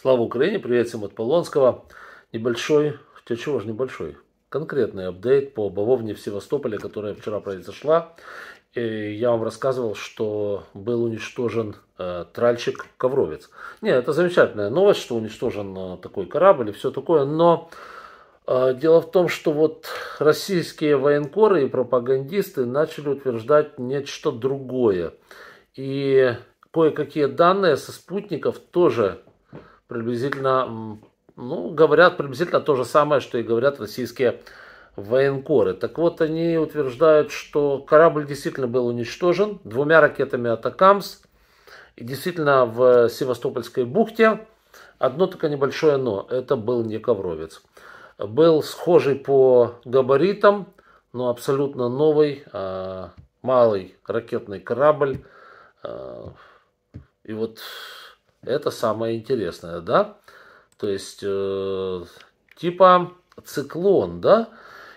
Слава Украине, привет всем от Полонского. Небольшой, хотя чего же небольшой, конкретный апдейт по бавовне в Севастополе, которая вчера произошла. И я вам рассказывал, что был уничтожен э, тральщик Ковровец. Не, это замечательная новость, что уничтожен э, такой корабль и все такое, но э, дело в том, что вот российские военкоры и пропагандисты начали утверждать нечто другое. И кое-какие данные со спутников тоже приблизительно, ну, говорят приблизительно то же самое, что и говорят российские военкоры. Так вот, они утверждают, что корабль действительно был уничтожен двумя ракетами «Атакамс», и действительно в Севастопольской бухте одно только небольшое «но» – это был не «Ковровец». Был схожий по габаритам, но абсолютно новый, а, малый ракетный корабль. А, и вот это самое интересное, да? То есть, э, типа циклон, да?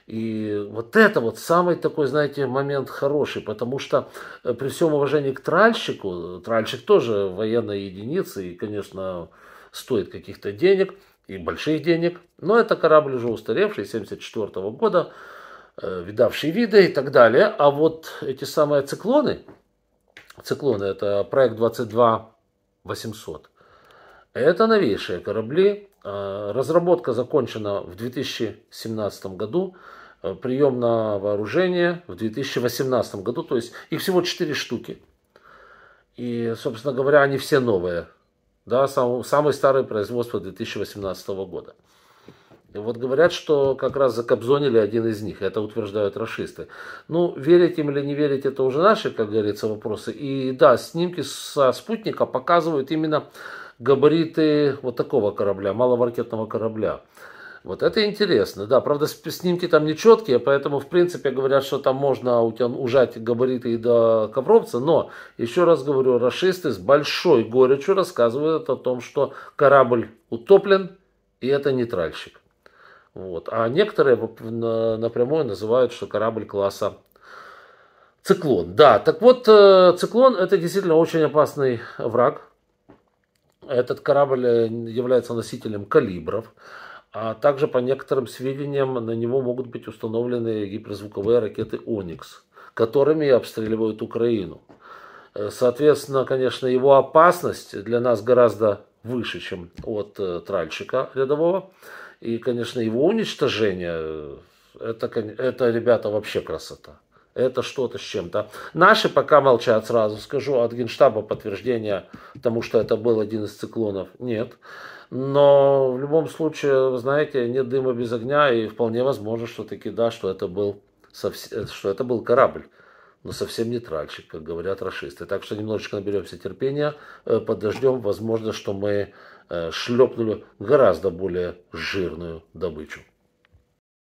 И вот это вот самый такой, знаете, момент хороший, потому что э, при всем уважении к тральщику, тральщик тоже военная единица и, конечно, стоит каких-то денег и больших денег, но это корабль уже устаревший, 74 года, э, видавший виды и так далее. А вот эти самые циклоны, циклоны это проект 22 800. Это новейшие корабли. Э, разработка закончена в 2017 году. Э, прием на вооружение в 2018 году. То есть их всего 4 штуки. И, собственно говоря, они все новые. Да, самый, самый старый производство 2018 года вот говорят, что как раз закобзонили один из них. Это утверждают расисты. Ну, верить им или не верить, это уже наши, как говорится, вопросы. И да, снимки со спутника показывают именно габариты вот такого корабля, маломаркетного корабля. Вот это интересно, да. Правда, снимки там нечеткие, поэтому, в принципе, говорят, что там можно ужать габариты и до Ковровца, но, еще раз говорю, расисты с большой горечью рассказывают о том, что корабль утоплен, и это нейтральщик. Вот. А некоторые напрямую называют, что корабль класса циклон. Да, так вот, э, циклон это действительно очень опасный враг. Этот корабль э, является носителем калибров. А также, по некоторым сведениям, на него могут быть установлены гиперзвуковые ракеты «Оникс», которыми обстреливают Украину. Э, соответственно, конечно, его опасность для нас гораздо выше, чем от тральщика рядового. И, конечно, его уничтожение, это, это ребята, вообще красота. Это что-то с чем-то. Наши пока молчат, сразу скажу, от генштаба подтверждения тому, что это был один из циклонов, нет. Но в любом случае, вы знаете, нет дыма без огня, и вполне возможно, что таки да, что это был, что это был корабль но совсем не тральщик, как говорят расисты. Так что немножечко наберемся терпения, э, подождем. Возможно, что мы э, шлепнули гораздо более жирную добычу.